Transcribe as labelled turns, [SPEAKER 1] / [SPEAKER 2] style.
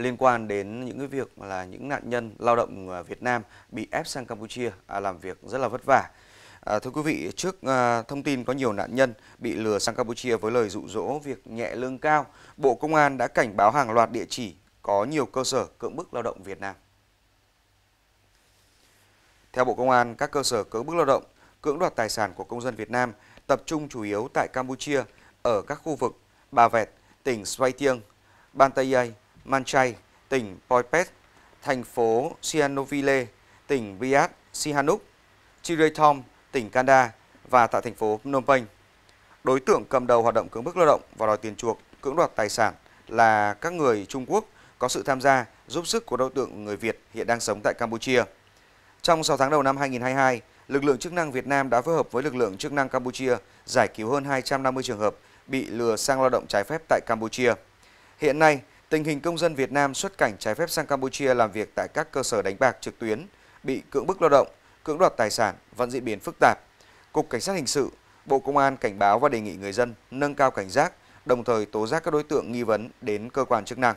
[SPEAKER 1] liên quan đến những cái việc là những nạn nhân lao động à, Việt Nam bị ép sang Campuchia à, làm việc rất là vất vả. À, thưa quý vị, trước à, thông tin có nhiều nạn nhân bị lừa sang Campuchia với lời dụ dỗ việc nhẹ lương cao, Bộ Công an đã cảnh báo hàng loạt địa chỉ có nhiều cơ sở cưỡng bức lao động Việt Nam. Theo Bộ Công an, các cơ sở cưỡng bức lao động, cưỡng đoạt tài sản của công dân Việt Nam tập trung chủ yếu tại Campuchia ở các khu vực Bà Vẹt, tỉnh Svay Tieng, Ban Manchay, tỉnh Poipet, thành phố Sihanoukville, tỉnh Biak, Sihanouk, Chiretom, tỉnh Kanda và tại thành phố Phnom Penh. Đối tượng cầm đầu hoạt động cưỡng bức lao động và đòi tiền chuộc, cưỡng đoạt tài sản là các người Trung Quốc có sự tham gia giúp sức của đối tượng người Việt hiện đang sống tại Campuchia. Trong 6 tháng đầu năm 2022, lực lượng chức năng Việt Nam đã phối hợp với lực lượng chức năng Campuchia giải cứu hơn 250 trường hợp bị lừa sang lao động trái phép tại Campuchia. Hiện nay, tình hình công dân Việt Nam xuất cảnh trái phép sang Campuchia làm việc tại các cơ sở đánh bạc trực tuyến, bị cưỡng bức lao động, cưỡng đoạt tài sản vẫn diễn biến phức tạp. Cục Cảnh sát Hình sự, Bộ Công an cảnh báo và đề nghị người dân nâng cao cảnh giác, đồng thời tố giác các đối tượng nghi vấn đến cơ quan chức năng.